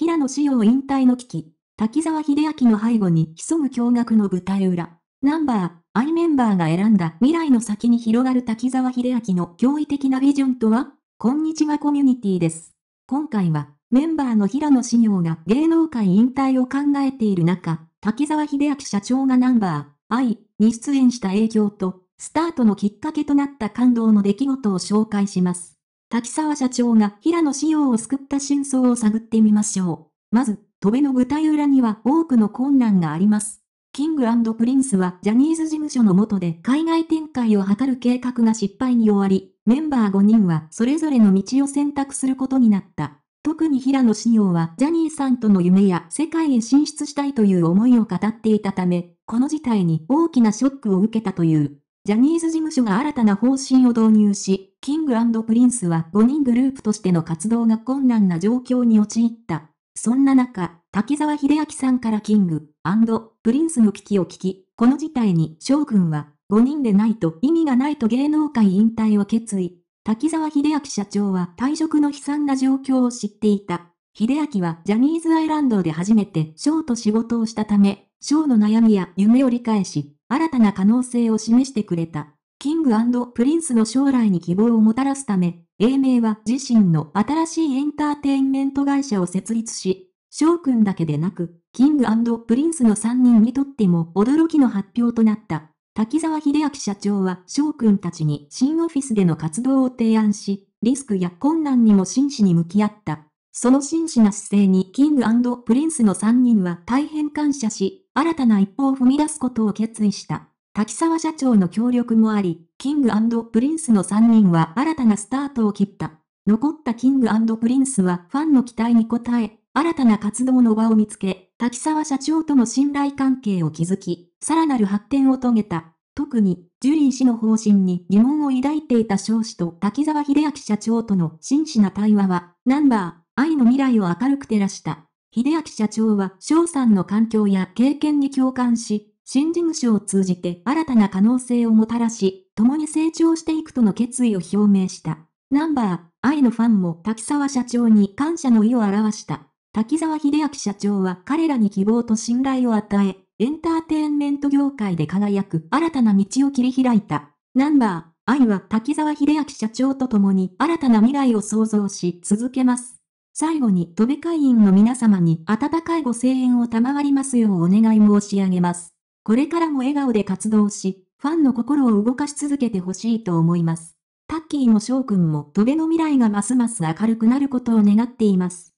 平野紫耀引退の危機、滝沢秀明の背後に潜む驚愕の舞台裏。ナンバー、アイメンバーが選んだ未来の先に広がる滝沢秀明の驚異的なビジョンとはこんにちはコミュニティです。今回は、メンバーの平野紫耀が芸能界引退を考えている中、滝沢秀明社長がナンバー、イに出演した影響と、スタートのきっかけとなった感動の出来事を紹介します。滝沢社長が平野紫耀を救った真相を探ってみましょう。まず、戸辺の舞台裏には多くの困難があります。キングプリンスはジャニーズ事務所の下で海外展開を図る計画が失敗に終わり、メンバー5人はそれぞれの道を選択することになった。特に平野紫耀はジャニーさんとの夢や世界へ進出したいという思いを語っていたため、この事態に大きなショックを受けたという。ジャニーズ事務所が新たな方針を導入し、キングプリンスは5人グループとしての活動が困難な状況に陥った。そんな中、滝沢秀明さんからキングプリンスの危機を聞き、この事態に翔くんは、5人でないと意味がないと芸能界引退を決意。滝沢秀明社長は退職の悲惨な状況を知っていた。秀明はジャニーズアイランドで初めてショーと仕事をしたため、ショーの悩みや夢を理解し、新たな可能性を示してくれた。キングプリンスの将来に希望をもたらすため、英明は自身の新しいエンターテインメント会社を設立し、翔くんだけでなく、キングプリンスの3人にとっても驚きの発表となった。滝沢秀明社長は翔くんたちに新オフィスでの活動を提案し、リスクや困難にも真摯に向き合った。その真摯な姿勢にキングプリンスの3人は大変感謝し、新たな一歩を踏み出すことを決意した。滝沢社長の協力もあり、キングプリンスの3人は新たなスタートを切った。残ったキングプリンスはファンの期待に応え、新たな活動の場を見つけ、滝沢社長との信頼関係を築き、さらなる発展を遂げた。特に、ジュリー氏の方針に疑問を抱いていた少子と滝沢秀明社長との真摯な対話は、ナンバー愛の未来を明るく照らした。秀明社長は翔さんの環境や経験に共感し、新事務所を通じて新たな可能性をもたらし、共に成長していくとの決意を表明した。ナンバー、愛のファンも滝沢社長に感謝の意を表した。滝沢秀明社長は彼らに希望と信頼を与え、エンターテインメント業界で輝く新たな道を切り開いた。ナンバー、愛は滝沢秀明社長と共に新たな未来を創造し続けます。最後に、飛べ会員の皆様に温かいご声援を賜りますようお願い申し上げます。これからも笑顔で活動し、ファンの心を動かし続けてほしいと思います。タッキーも翔くんも、飛べの未来がますます明るくなることを願っています。